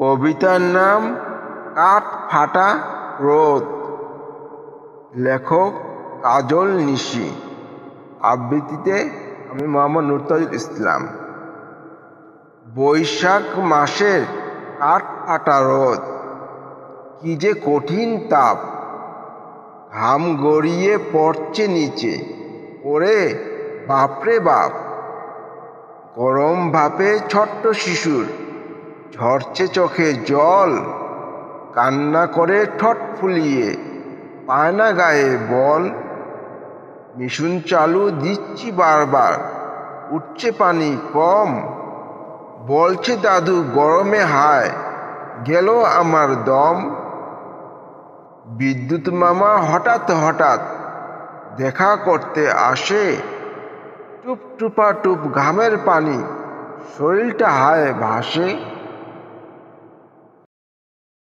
কবিতার নাম কাঠ ফাটা রোদ লেখক কাজল নিশি আবৃত্তিতে আমি মোহাম্মদ নুরতাজুল ইসলাম বৈশাখ মাসের কাঠ ফাটা রোদ কি যে কঠিন তাপ ঘাম গড়িয়ে পড়ছে নিচে ওরে বাপরে বাপ গরম ভাপে ছোট্ট শিশুর ঝরছে চোখে জল কান্না করে ঠট ফুলিয়ে পায় না গায়ে বল মিশন চালু দিচ্ছি বারবার উঠছে পানি কম বলছে দাদু গরমে হায় গেল আমার দম বিদ্যুৎ মামা হঠাৎ হঠাৎ দেখা করতে আসে টুপ টুপা টুপ ঘামের পানি শরীরটা হায় ভাসে